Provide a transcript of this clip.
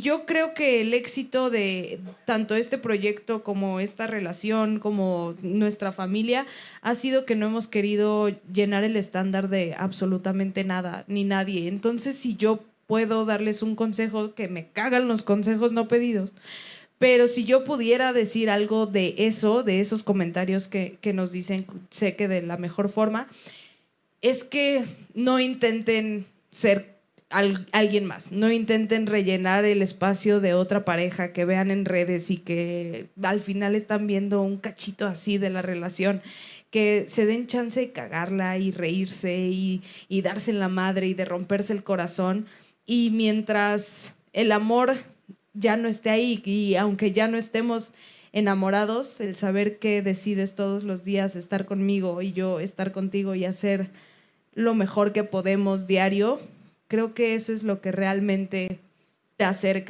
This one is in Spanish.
yo creo que el éxito de tanto este proyecto como esta relación, como nuestra familia, ha sido que no hemos querido llenar el estándar de absolutamente nada, ni nadie. Entonces, si yo puedo darles un consejo, que me cagan los consejos no pedidos, pero si yo pudiera decir algo de eso, de esos comentarios que, nos dicen, sé que de la mejor forma, es que no intenten ser alguien más. No intenten rellenar el espacio de otra pareja que vean en redes y que al final están viendo un cachito así de la relación. Que se den chance de cagarla y reírse y, y darse en la madre y de romperse el corazón. Y mientras el amor ya no esté ahí y aunque ya no estemos enamorados, el saber que decides todos los días estar conmigo y yo estar contigo y hacer lo mejor que podemos diario, Creo que eso es lo que realmente te acerca